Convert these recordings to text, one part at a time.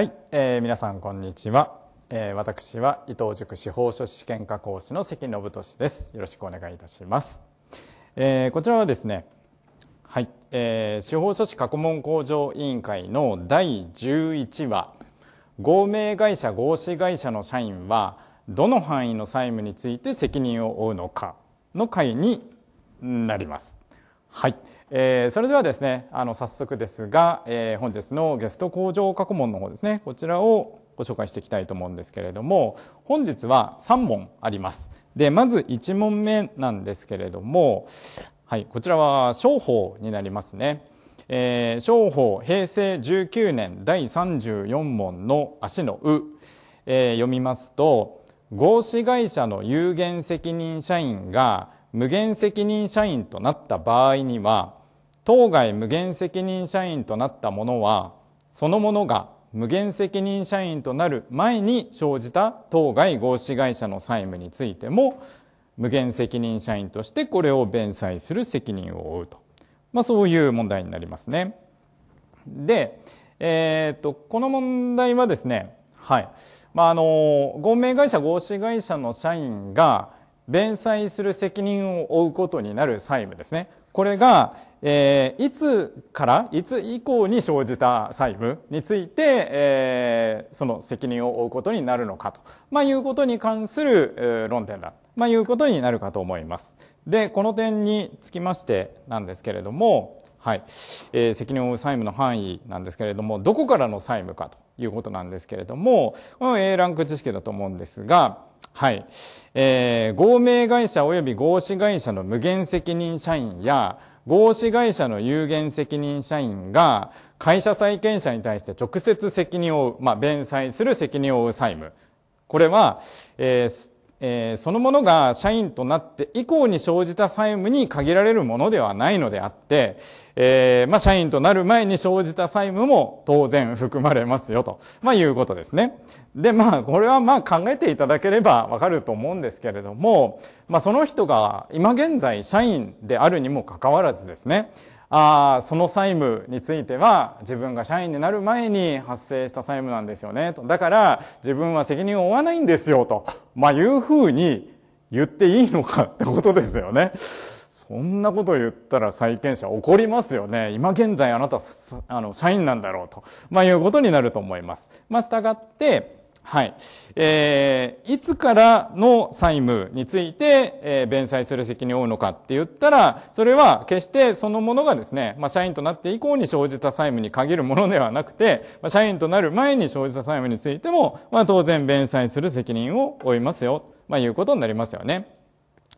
はい、えー、皆さんこんにちは、えー、私は伊藤塾司法書士試験科講師の関信俊ですよろしくお願いいたします、えー、こちらはですねはい、えー、司法書士過去問向上委員会の第11話合名会社合資会社の社員はどの範囲の債務について責任を負うのかの回になりますはい、えー、それではですねあの早速ですが、えー、本日のゲスト工場過去問の方ですねこちらをご紹介していきたいと思うんですけれども本日は3問ありますでまず1問目なんですけれども、はい、こちらは商法になりますね、えー、商法平成19年第34問の足のう、えー、読みますと合資会社の有限責任社員が無限責任社員となった場合には当該無限責任社員となった者はその者が無限責任社員となる前に生じた当該合資会社の債務についても無限責任社員としてこれを弁済する責任を負うと、まあ、そういう問題になりますね。で、えー、っとこの問題はですね、はいまあ、あの合名会社合資会社の社員が弁済する責任を負うことになる債務ですねこれが、えー、いつから、いつ以降に生じた債務について、えー、その責任を負うことになるのかと、まあ、いうことに関する、えー、論点だ、まあ、いうことになるかと思います。で、この点につきましてなんですけれども、はい、えー、責任を負う債務の範囲なんですけれども、どこからの債務かということなんですけれども、このも A ランク知識だと思うんですが、はい。えー、合名会社及び合資会社の無限責任社員や、合資会社の有限責任社員が、会社債権者に対して直接責任を負う、まあ、弁済する責任を負う債務。これは、えー、えー、そのものが社員となって以降に生じた債務に限られるものではないのであって、えー、まあ、社員となる前に生じた債務も当然含まれますよと、まあ、いうことですね。で、まあ、これはまあ考えていただければわかると思うんですけれども、まあ、その人が今現在社員であるにもかかわらずですね、あその債務については自分が社員になる前に発生した債務なんですよねとだから自分は責任を負わないんですよと、まあ、いうふうに言っていいのかってことですよね。そんなこと言ったら債権者怒りますよね。今現在あなた、あの、社員なんだろうと。まあ、いうことになると思います。まあ、従って、はい。えー、いつからの債務について、えー、弁済する責任を負うのかって言ったら、それは決してそのものがですね、まあ、社員となって以降に生じた債務に限るものではなくて、まあ、社員となる前に生じた債務についても、まあ、当然弁済する責任を負いますよ、まあ、いうことになりますよね。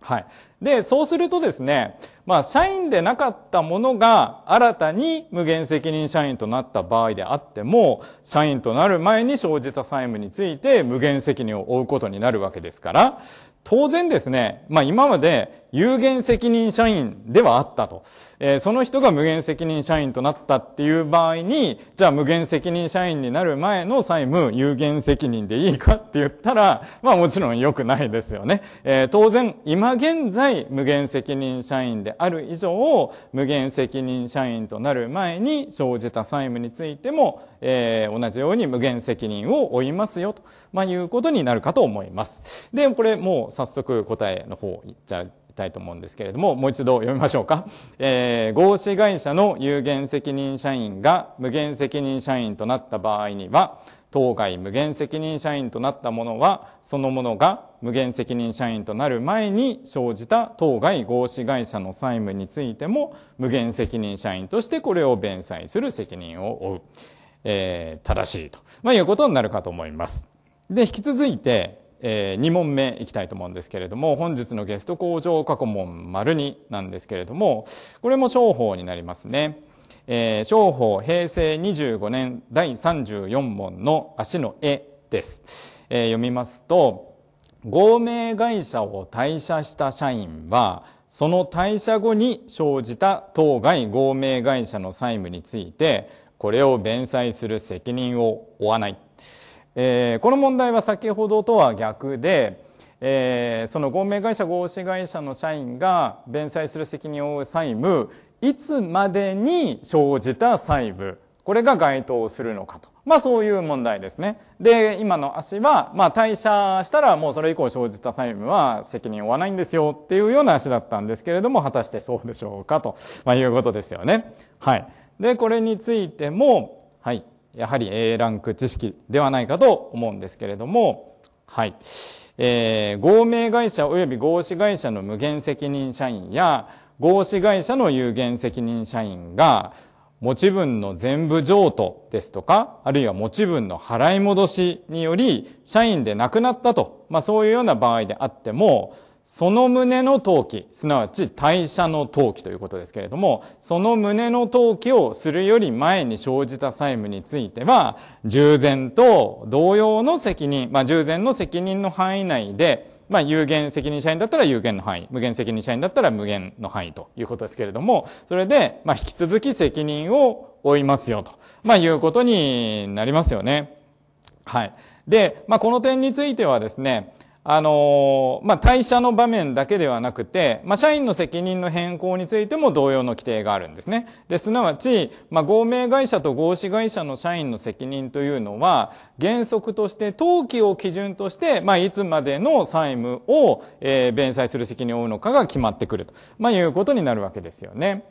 はい。で、そうするとですね、まあ、社員でなかったものが新たに無限責任社員となった場合であっても、社員となる前に生じた債務について無限責任を負うことになるわけですから、当然ですね、まあ今まで有限責任社員ではあったと。えー、その人が無限責任社員となったっていう場合に、じゃあ無限責任社員になる前の債務有限責任でいいかって言ったら、まあもちろん良くないですよね。えー、当然今現在無限責任社員である以上、無限責任社員となる前に生じた債務についても、えー、同じように無限責任を負いますよと、まあ、いうことになるかと思います。で、これもう早速答えの方いっちゃいたいと思うんですけれども、もう一度読みましょうか。えー、合資会社の有限責任社員が無限責任社員となった場合には、当該無限責任社員となった者は、その者が無限責任社員となる前に生じた当該合資会社の債務についても、無限責任社員としてこれを弁済する責任を負う、えー、正しいと、まあ、いうことになるかと思います。で、引き続いて、えー、2問目いきたいと思うんですけれども、本日のゲスト工場過去問丸2なんですけれども、これも商法になりますね。えー、商法平成25年第34問の足の絵です。えー、読みますと、合名会社を退社した社員は、その退社後に生じた当該合名会社の債務について、これを弁済する責任を負わない。えー、この問題は先ほどとは逆で、えー、その合名会社合資会社の社員が弁済する責任を負う債務いつまでに生じた債務これが該当するのかとまあそういう問題ですねで今の足は、まあ、退社したらもうそれ以降生じた債務は責任を負わないんですよっていうような足だったんですけれども果たしてそうでしょうかと、まあ、いうことですよねはいでこれについてもはいやはり A ランク知識ではないかと思うんですけれども、はい。えー、合名会社及び合資会社の無限責任社員や、合資会社の有限責任社員が、持ち分の全部譲渡ですとか、あるいは持ち分の払い戻しにより、社員で亡くなったと、まあそういうような場合であっても、その胸の登記、すなわち退社の登記ということですけれども、その胸の登記をするより前に生じた債務については、従前と同様の責任、まあ従前の責任の範囲内で、まあ、有限責任社員だったら有限の範囲、無限責任社員だったら無限の範囲ということですけれども、それで、まあ、引き続き責任を負いますよと、まあ、いうことになりますよね。はい。で、まあ、この点についてはですね、あの、まあ、退社の場面だけではなくて、まあ、社員の責任の変更についても同様の規定があるんですね。で、すなわち、まあ、合名会社と合資会社の社員の責任というのは、原則として登記を基準として、まあ、いつまでの債務を、えー、弁済する責任を負うのかが決まってくると、まあ、いうことになるわけですよね。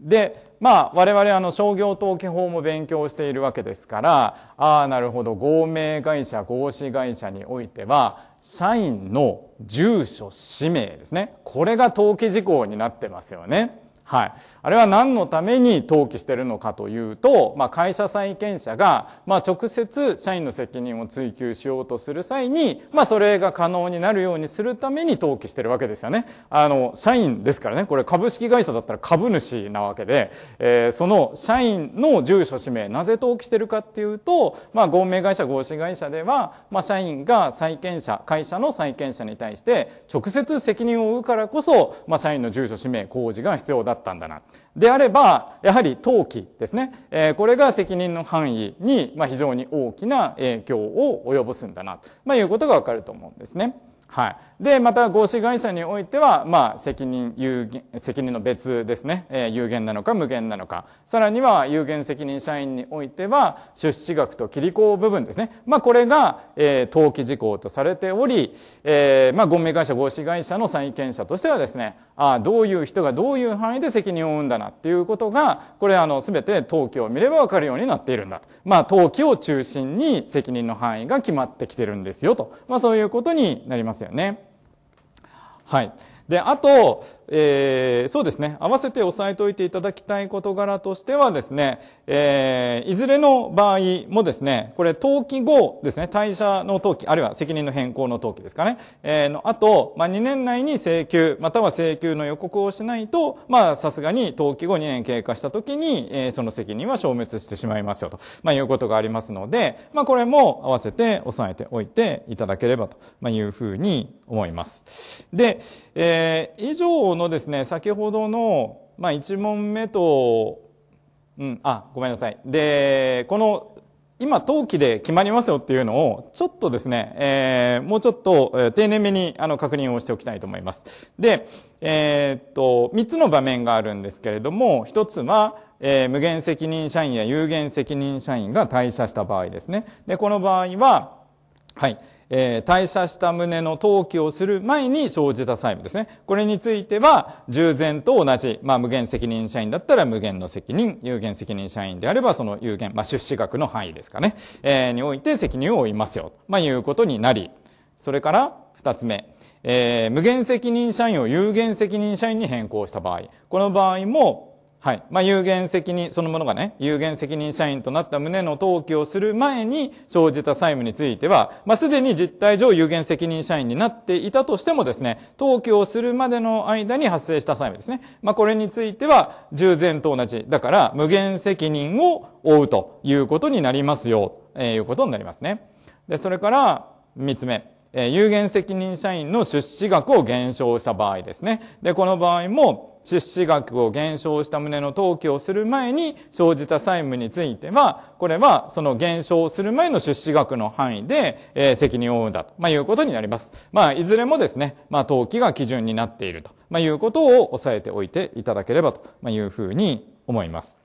でまあ我々あの商業登記法も勉強しているわけですからああなるほど合名会社合資会社においては社員の住所氏名ですねこれが登記事項になってますよね。はい。あれは何のために登記してるのかというと、まあ、会社債権者が、まあ、直接社員の責任を追及しようとする際に、まあ、それが可能になるようにするために登記してるわけですよね。あの、社員ですからね、これ株式会社だったら株主なわけで、えー、その社員の住所氏名、なぜ登記してるかっていうと、まあ、合名会社、合資会社では、まあ、社員が債権者、会社の債権者に対して、直接責任を負うからこそ、まあ、社員の住所氏名、公示が必要だったんだな。であれば、やはり陶器ですね。えー、これが責任の範囲に、まあ、非常に大きな影響を及ぼすんだな、と、まあ、いうことがわかると思うんですね。はい。で、また、合資会社においては、まあ、責任、有限、責任の別ですね。えー、有限なのか無限なのか。さらには、有限責任社員においては、出資額と切り口部分ですね。まあ、これが、えー、登記事項とされており、えー、まあ、合名会社、合資会社の債権者としてはですね、ああどういう人がどういう範囲で責任を負うんだなっていうことがこれあの全て登記を見れば分かるようになっているんだまあ登記を中心に責任の範囲が決まってきてるんですよと、まあ、そういうことになりますよね。はい、であとえー、そうですね、合わせて押さえておいていただきたい事柄としてはですね、えー、いずれの場合もですね、これ、登記後ですね、退社の登記、あるいは責任の変更の登記ですかね、えー、の後、まあ、2年内に請求、または請求の予告をしないと、まあ、さすがに登記後2年経過した時に、えー、その責任は消滅してしまいますよと、まあ、いうことがありますので、まあ、これも合わせて押さえておいていただければというふうに思います。で、えー、以上のですね、先ほどの、まあ、1問目と、うん、あ、ごめんなさい。で、この、今、登記で決まりますよっていうのを、ちょっとですね、えー、もうちょっと、丁寧めに、あの、確認をしておきたいと思います。で、えー、っと、3つの場面があるんですけれども、1つは、えー、無限責任社員や有限責任社員が退社した場合ですね。で、この場合は、はい、えー、退社した旨の登記をする前に生じた債務ですね。これについては、従前と同じ、まあ、無限責任社員だったら無限の責任、有限責任社員であればその有限、まあ、出資額の範囲ですかね、えー、において責任を負いますよ、まあ、いうことになり、それから、二つ目、えー、無限責任社員を有限責任社員に変更した場合、この場合も、はい。まあ、有限責任、そのものがね、有限責任社員となった旨の登記をする前に生じた債務については、まあ、すでに実態上有限責任社員になっていたとしてもですね、登記をするまでの間に発生した債務ですね。まあ、これについては、従前と同じ。だから、無限責任を負うということになりますよ、えー、いうことになりますね。で、それから、三つ目。え有限責任社員の出資額を減少した場合ですね。で、この場合も、出資額を減少した旨の登記をする前に生じた債務については、これはその減少する前の出資額の範囲で、え責任を負うんだと、まあ、いうことになります。まあ、いずれもですね、まあ、登記が基準になっていると、まあ、いうことを押さえておいていただければと、まいうふうに思います。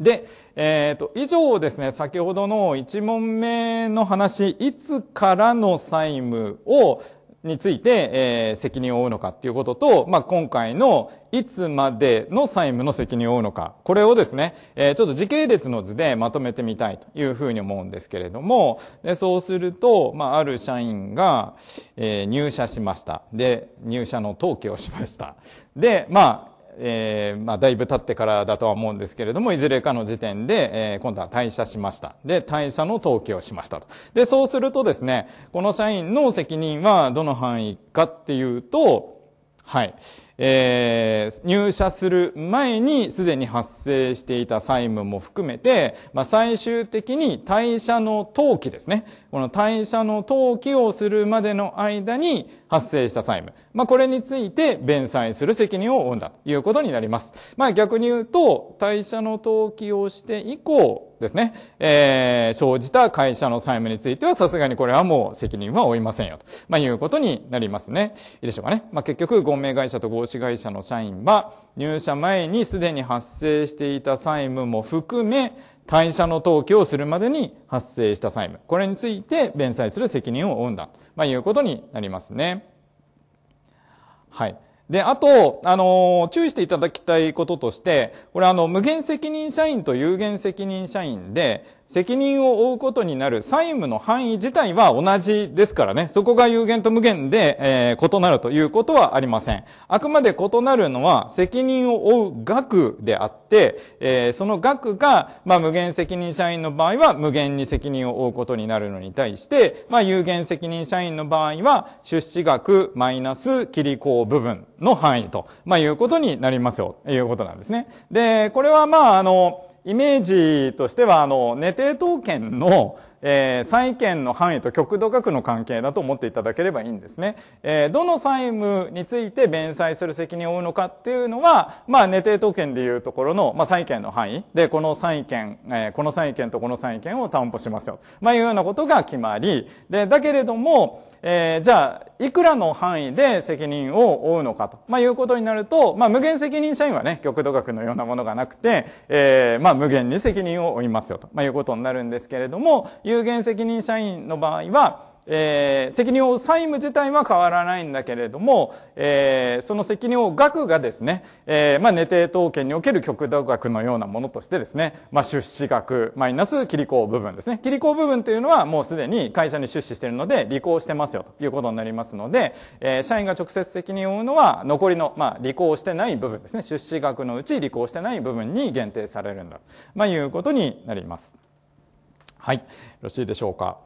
で、えっ、ー、と、以上ですね、先ほどの1問目の話、いつからの債務を、について、えー、責任を負うのかっていうことと、まあ、今回のいつまでの債務の責任を負うのか、これをですね、えー、ちょっと時系列の図でまとめてみたいというふうに思うんですけれども、でそうすると、まあ、ある社員が、えー、入社しました。で、入社の登記をしました。で、まあ、えー、まあ、だいぶ経ってからだとは思うんですけれども、いずれかの時点で、えー、今度は退社しました。で、退社の登記をしましたと。で、そうするとですね、この社員の責任はどの範囲かっていうと、はい。えー、入社する前にすでに発生していた債務も含めて、まあ、最終的に退社の登記ですね。この退社の登記をするまでの間に発生した債務。まあ、これについて弁済する責任を負うんだということになります。まあ、逆に言うと、退社の登記をして以降、ですね、えー、生じた会社の債務については、さすがにこれはもう責任は負いませんよ、と、まあ、いうことになりますね。いいでしょうかね。まあ、結局、合名会社と合投資会社の社員は、入社前にすでに発生していた債務も含め、退社の登記をするまでに発生した債務。これについて弁済する責任を負うんだ。まあ、いうことになりますね。はい。で、あと、あの注意していただきたいこととして、これあの、無限責任社員と有限責任社員で、責任を負うことになる債務の範囲自体は同じですからね、そこが有限と無限で、えー、異なるということはありません。あくまで異なるのは責任を負う額であって、えー、その額が、まあ、無限責任社員の場合は無限に責任を負うことになるのに対して、まあ、有限責任社員の場合は出資額マイナス切り子部分の範囲と、まあ、いうことになりますよ、ということなんですね。で、これはまあ、あの、イメージとしては、あの、寝定当権の、えー、債権の範囲と極度額の関係だと思っていただければいいんですね。えー、どの債務について弁済する責任を負うのかっていうのは、まあ、寝定当権でいうところの、まあ、債権の範囲で、この債権、えー、この債権とこの債権を担保しますよ。まあ、いうようなことが決まり、で、だけれども、えー、じゃあ、いくらの範囲で責任を負うのかと、まあ、いうことになると、まあ、無限責任社員はね、極度額のようなものがなくて、えー、まあ、無限に責任を負いますよと、まあ、いうことになるんですけれども、有限責任社員の場合は、えー、責任を負う債務自体は変わらないんだけれども、えー、その責任を負う額がですね、えー、まあ、寝定当権における極度額のようなものとしてですね、まあ、出資額マイナス切り口部分ですね。切り口部分というのはもうすでに会社に出資しているので、履行してますよということになりますので、え社員が直接責任を負うのは残りの、まあ、履行してない部分ですね。出資額のうち履行してない部分に限定されるんだ。まあ、いうことになります。はい。よろしいでしょうか。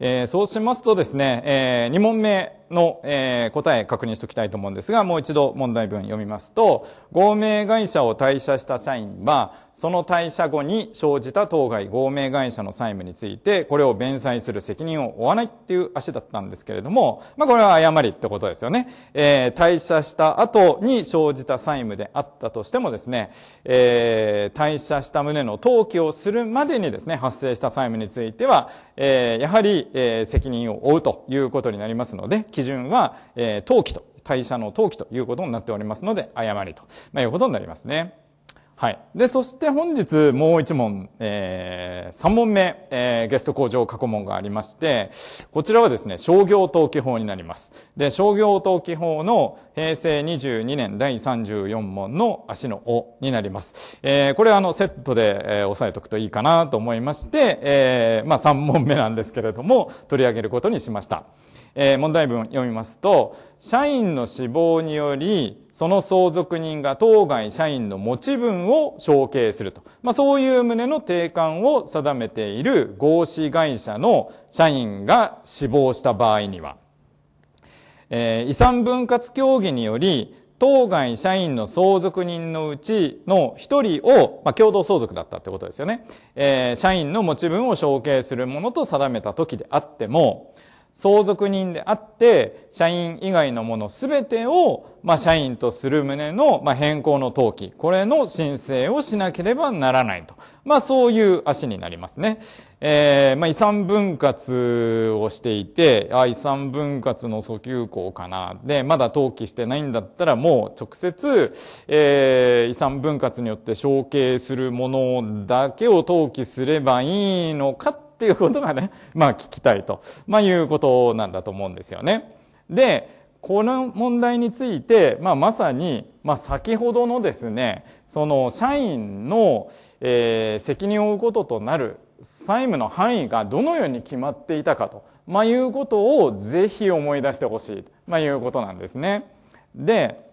えー、そうしますとですね、えー、2問目、の、えー、答え確認しておきたいと思うんですが、もう一度問題文読みますと、合名会社を退社した社員は、その退社後に生じた当該合名会社の債務について、これを弁済する責任を負わないっていう足だったんですけれども、まあこれは誤りってことですよね。えー、退社した後に生じた債務であったとしてもですね、えー、退社した旨の登記をするまでにですね、発生した債務については、えー、やはり、えー、責任を負うということになりますので、基準は、えー、登記と、退社の登記ということになっておりますので、誤りと、まあ、いうことになりますね。はい。で、そして本日もう一問、えー、3問目、えー、ゲスト工場過去問がありまして、こちらはですね、商業登記法になります。で、商業登記法の平成22年第34問の足の尾になります。えー、これはあの、セットで、えー、押さえとくといいかなと思いまして、えー、まあ3問目なんですけれども、取り上げることにしました。えー、問題文読みますと、社員の死亡により、その相続人が当該社員の持ち分を承継すると。まあ、そういう旨の定款を定めている合資会社の社員が死亡した場合には、えー、遺産分割協議により、当該社員の相続人のうちの一人を、まあ、共同相続だったってことですよね。えー、社員の持ち分を承継するものと定めた時であっても、相続人であって、社員以外のものすべてを、まあ、社員とする旨の、まあ、変更の登記、これの申請をしなければならないと。まあ、そういう足になりますね。えー、まあ、遺産分割をしていて、あ、遺産分割の訴求校かな。で、まだ登記してないんだったら、もう直接、えー、遺産分割によって承継するものだけを登記すればいいのかっていうことがね、まあ聞きたいと、まあいうことなんだと思うんですよね。で、この問題について、まあまさに、まあ先ほどのですね、その社員の、えー、責任を負うこととなる債務の範囲がどのように決まっていたかと、まあいうことをぜひ思い出してほしい、まあいうことなんですね。で、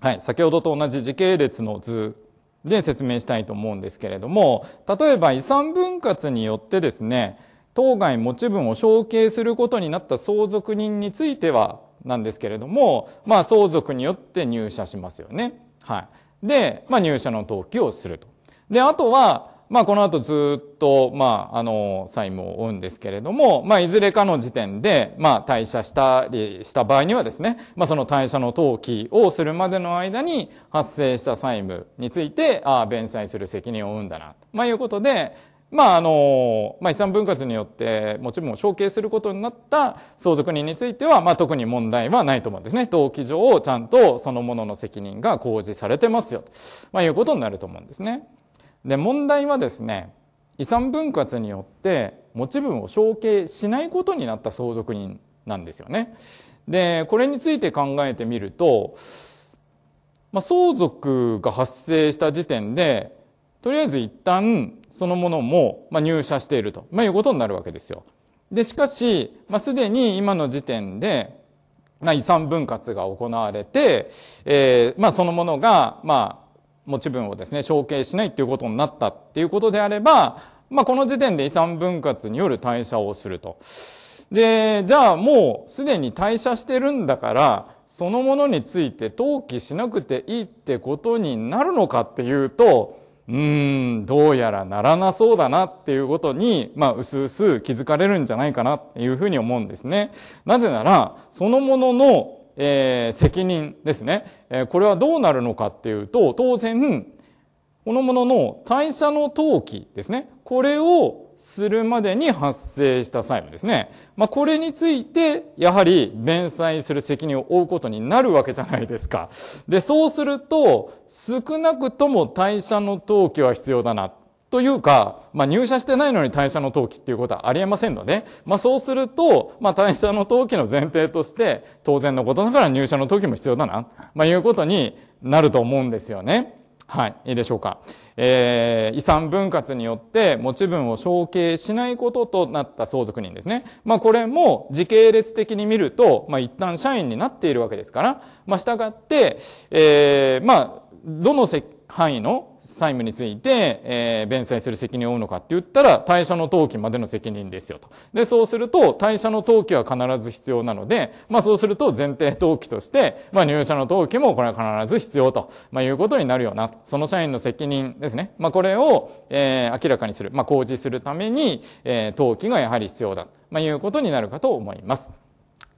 はい、先ほどと同じ時系列の図で説明したいと思うんですけれども、例えば遺産分割によってですね、当該持ち分を承継することになった相続人についてはなんですけれども、まあ相続によって入社しますよね。はい。で、まあ入社の登記をすると。で、あとは、まあ、この後ずっと、まあ、あの、債務を負うんですけれども、まあ、いずれかの時点で、まあ、退社したりした場合にはですね、まあ、その退社の登記をするまでの間に発生した債務について、ああ、弁済する責任を負うんだな、と、まあ、いうことで、まあ、あの、まあ、遺産分割によって、もちろん承継することになった相続人については、まあ、特に問題はないと思うんですね。登記上、ちゃんとそのものの責任が公示されてますよ、と、まあ、いうことになると思うんですね。で、問題はですね、遺産分割によって持ち分を承継しないことになった相続人なんですよね。で、これについて考えてみると、まあ、相続が発生した時点で、とりあえず一旦そのものも、まあ、入社していると、まあ、いうことになるわけですよ。で、しかし、まあ、すでに今の時点で、まあ、遺産分割が行われて、えー、まあ、そのものが、まあ、持ち分をですね、承継しないっていうことになったっていうことであれば、まあ、この時点で遺産分割による退社をすると。で、じゃあもうすでに退社してるんだから、そのものについて登記しなくていいってことになるのかっていうと、うーん、どうやらならなそうだなっていうことに、まあ、うすうす気づかれるんじゃないかなっていうふうに思うんですね。なぜなら、そのもののえー、責任ですね、えー、これはどうなるのかっていうと、当然、このものの代謝の登記ですね、これをするまでに発生した債務ですね。まあ、これについて、やはり弁済する責任を負うことになるわけじゃないですか。で、そうすると、少なくとも代謝の登記は必要だな。というか、まあ、入社してないのに退社の登記っていうことはありえませんので、まあ、そうすると、まあ、退社の登記の前提として、当然のことながら入社の登記も必要だな、まあ、いうことになると思うんですよね。はい、いいでしょうか。えー、遺産分割によって持ち分を承継しないこととなった相続人ですね。まあこれも時系列的に見ると、まあ一旦社員になっているわけですから、まあ従って、えー、まあ、どの範囲の債務について、えー、弁済する責任を負うのかって言ったら、退社の登記までの責任ですよと。で、そうすると、退社の登記は必ず必要なので、まあそうすると前提登記として、まあ入社の登記もこれは必ず必要と、まあいうことになるよなと。その社員の責任ですね。まあこれを、えー、明らかにする、まあ公示するために、えー、登記がやはり必要だ。まあいうことになるかと思います。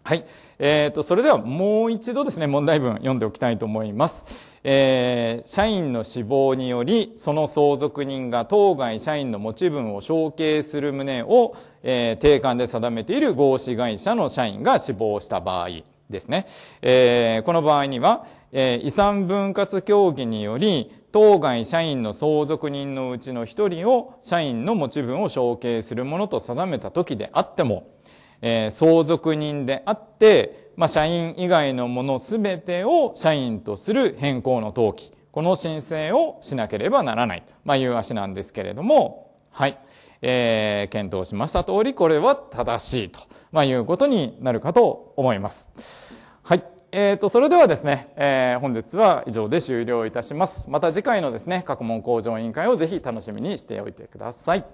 はい。えっ、ー、と、それではもう一度ですね、問題文読んでおきたいと思います。えー、社員の死亡により、その相続人が当該社員の持ち分を承継する旨を、えー、定款で定めている合資会社の社員が死亡した場合ですね。えー、この場合には、えー、遺産分割協議により、当該社員の相続人のうちの一人を社員の持ち分を承継するものと定めた時であっても、えー、相続人であって、まあ、社員以外のもの全てを社員とする変更の登記。この申請をしなければならないと、まあ、いう足なんですけれども、はい。えー、検討しました通り、これは正しいと、まあ、いうことになるかと思います。はい。えっ、ー、と、それではですね、えー、本日は以上で終了いたします。また次回のですね、各問向上委員会をぜひ楽しみにしておいてください。